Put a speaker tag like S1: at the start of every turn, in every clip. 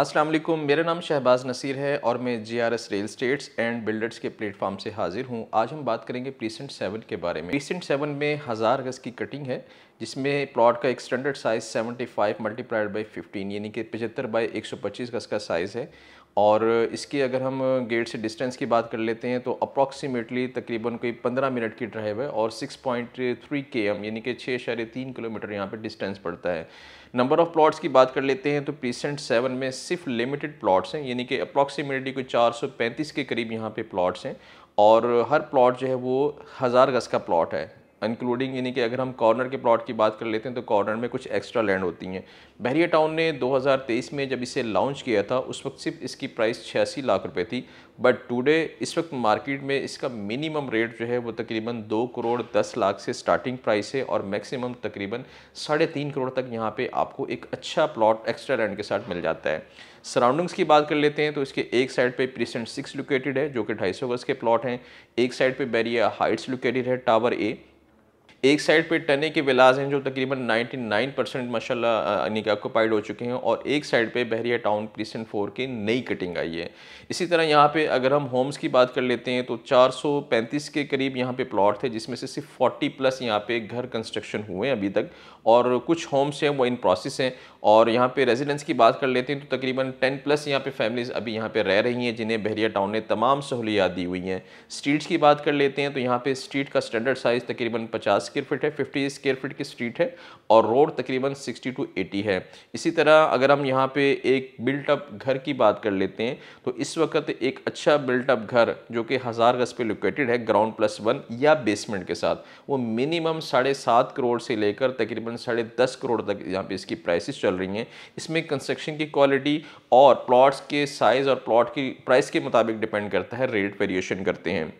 S1: अस्सलाम वालेकुम मेरा नाम शहबाज नसीर है और मैं G R S real states and builders के प्लेटफॉर्म से हाजिर हूँ आज हम बात करेंगे प्रीसेंट सेवन के बारे में प्रीसेंट सेवन में हज़ार गज़ की कटिंग है जिसमें प्लॉट का एक standard size 75 five multiplied by fifteen यानी कि पचहत्तर बाई एक सौ पच्चीस गज़ का साइज़ है और इसके अगर हम गेट से डिस्टेंस की बात कर लेते हैं तो अप्रॉक्सीमेटली तकरीबन कोई 15 मिनट की ड्राइव है और 6.3 पॉइंट के एम यानी कि छः शहर तीन किलोमीटर यहाँ पे डिस्टेंस पड़ता है नंबर ऑफ़ प्लॉट्स की बात कर लेते हैं तो प्रीसेंट सेवन में सिर्फ लिमिटेड प्लॉट्स हैं यानी कि अप्रॉक्सीमेटली कोई चार के करीब यहाँ पर प्लाट्स हैं और हर प्लाट जो है वो हज़ार गज़ का प्लॉट है इंक्लूडिंग यानी कि अगर हम कॉर्नर के प्लॉट की बात कर लेते हैं तो कॉर्नर में कुछ एक्स्ट्रा लैंड होती हैं बहरिया टाउन ने 2023 में जब इसे लॉन्च किया था उस वक्त सिर्फ इसकी प्राइस छियासी लाख रुपए थी बट टुडे इस वक्त मार्केट में इसका मिनिमम रेट जो है वो तकरीबन दो करोड़ दस लाख से स्टार्टिंग प्राइस है और मैक्सिमम तकरीबन साढ़े तीन करोड़ तक यहाँ पर आपको एक अच्छा प्लॉट एक्स्ट्रा लैंड के साथ मिल जाता है सराउंडिंग्स की बात कर लेते हैं तो इसके एक साइड पे प्रीसेंट सिक्स लोकेटेड है जो कि ढाई सौ गज़ के प्लॉट हैं एक साइड पे बैरिया हाइट्स लोकेटेड है टावर ए एक साइड पे टने के विलाज हैं जो तकरीबन 99 परसेंट माशा यानी कि ऑक्यूपाइड हो चुके हैं और एक साइड पे बहरिया टाउन प्रीसेंट फोर की नई कटिंग आई है इसी तरह यहाँ पे अगर हम होम्स की बात कर लेते हैं तो 435 के करीब यहाँ पे प्लॉट थे जिसमें से सिर्फ 40 प्लस यहाँ पे घर कंस्ट्रक्शन हुए हैं अभी तक और कुछ होम्स हैं वो इन प्रोसेस हैं और यहाँ पे रेजिडेंस की बात कर लेते हैं तो तकरीबन टेन प्लस यहाँ पे फैमिलीज़ अभी यहाँ पे रह रही हैं जिन्हें बहरिया टाउन ने तमाम सहूलियात दी हुई हैं स्ट्रीट्स की बात कर लेते हैं तो यहाँ पे स्ट्रीट का स्टैंडर्ड साइज़ तकरीबन पचास स्क्वेयर फीट है 50 स्क्वेयर फीट की स्ट्रीट है और रोड तकरीबन 60 टू 80 है इसी तरह अगर हम यहाँ पे एक बिल्टअप घर की बात कर लेते हैं तो इस वक्त एक अच्छा बिल्टअप घर जो कि हज़ार गज पे लोकेटेड है ग्राउंड प्लस वन या बेसमेंट के साथ वो मिनिमम साढ़े सात करोड़ से लेकर तकरीबन साढ़े दस करोड़ तक यहाँ पे इसकी प्राइसेस चल रही हैं इसमें कंस्ट्रक्शन की क्वालिटी और प्लॉट्स के साइज़ और प्लॉट की प्राइस के मुताबिक डिपेंड करता है रेट वेरिएशन करते हैं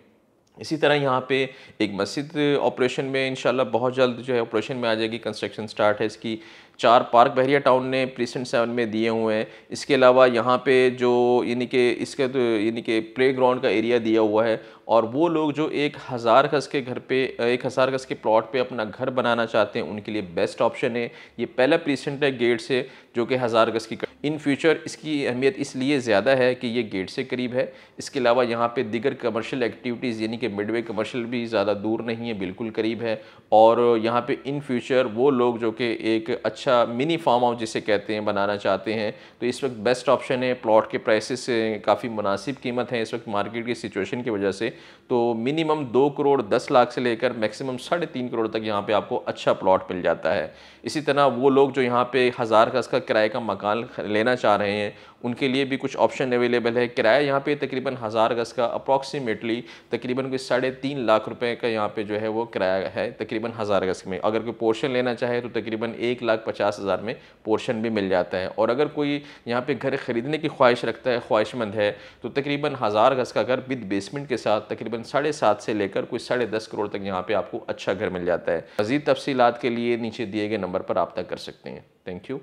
S1: इसी तरह यहाँ पे एक मस्जिद ऑपरेशन में इन बहुत जल्द जो है ऑपरेशन में आ जाएगी कंस्ट्रक्शन स्टार्ट है इसकी चार पार्क बहरिया टाउन ने प्रीसेंट सेवन में दिए हुए हैं इसके अलावा यहाँ पे जो यानी कि इसका तो यानी कि प्ले ग्राउंड का एरिया दिया हुआ है और वो लोग जो एक हज़ार गज़ के घर पे एक हज़ार गज़ के प्लॉट पे अपना घर बनाना चाहते हैं उनके लिए बेस्ट ऑप्शन है ये पहला प्रीसेंट है गेट से जो कि हज़ार गज़ की इन फ्यूचर इसकी अहमियत इसलिए ज़्यादा है कि ये गेट से करीब है इसके अलावा यहाँ पे दिगर कमर्शियल एक्टिविटीज़ यानी कि मिडवे कमर्शियल भी ज़्यादा दूर नहीं है बिल्कुल करीब है और यहाँ पे इन फ्यूचर वो लोग जो कि एक अच्छे अच्छा मिनी फार्म हाउस जिसे कहते हैं बनाना चाहते हैं तो इस वक्त बेस्ट ऑप्शन है प्लॉट के प्राइसेस काफ़ी मुनासिब कीमत है इस वक्त मार्केट की सिचुएशन की वजह से तो मिनिमम दो करोड़ दस लाख से लेकर मैक्सिमम साढ़े तीन करोड़ तक यहाँ पे आपको अच्छा प्लॉट मिल जाता है इसी तरह वो लोग जो यहाँ पर हज़ार गज़ का किराए का मकान लेना चाह रहे हैं उनके लिए भी कुछ ऑप्शन अवेलेबल है किराया यहाँ पे तकरीबन हज़ार गज़ का अप्रॉक्सीमेटली तकरीबन कोई साढ़े तीन लाख रुपए का यहाँ पे जो है वो किराया है तकरीबन हज़ार गज़ में अगर कोई पोर्शन लेना चाहे तो तकरीबन एक लाख पचास हज़ार में पोर्शन भी मिल जाता है और अगर कोई यहाँ पर घर ख़रीदने की ख्वाहिश रखता है ख्वाहिशमंद है तो तकरीबन हज़ार गज़ का घर विद बेसमेंट के साथ तकरीबन साढ़े सात से लेकर कोई साढ़े दस करोड़ तक यहाँ पर आपको अच्छा घर मिल जाता है मज़ीद तफसीत के लिए नीचे दिए गए नंबर पर रबता कर सकते हैं थैंक यू